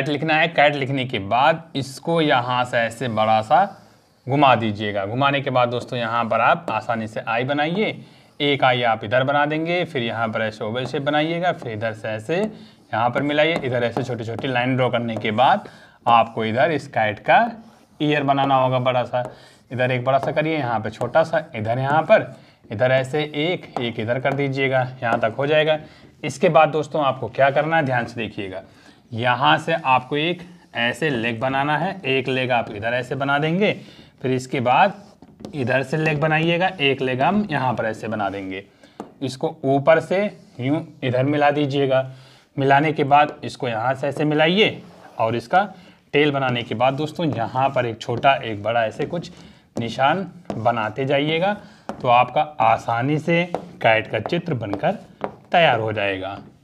cat लिखना है cat लिखने के बाद इसको यहाँ से ऐसे बड़ा सा घुमा दीजिएगा घुमाने के बाद दोस्तों यहाँ पर आप आसानी से आई बनाइए एक आई आप इधर बना देंगे फिर यहाँ पर ऐसे ओवल शेप बनाइएगा फिर इधर से ऐसे यहाँ पर मिलाइए इधर ऐसे छोटी छोटी लाइन ड्रॉ करने के बाद आपको इधर इस कैट का ईयर बनाना होगा बड़ा सा इधर एक बड़ा सा करिए यहाँ पर छोटा सा इधर यहाँ पर इधर ऐसे एक एक इधर कर दीजिएगा यहाँ तक हो जाएगा इसके बाद दोस्तों आपको क्या करना है ध्यान से देखिएगा यहाँ से आपको एक ऐसे लेग बनाना है एक लेग आप इधर ऐसे बना देंगे फिर इसके बाद इधर से लेग बनाइएगा एक लेग हम यहाँ पर ऐसे बना देंगे इसको ऊपर से यूँ इधर मिला दीजिएगा मिलाने के बाद इसको यहाँ से ऐसे मिलाइए और इसका टेल बनाने के बाद दोस्तों यहाँ पर एक छोटा एक बड़ा ऐसे कुछ निशान बनाते जाइएगा तो आपका आसानी से कैट का चित्र बनकर तैयार हो जाएगा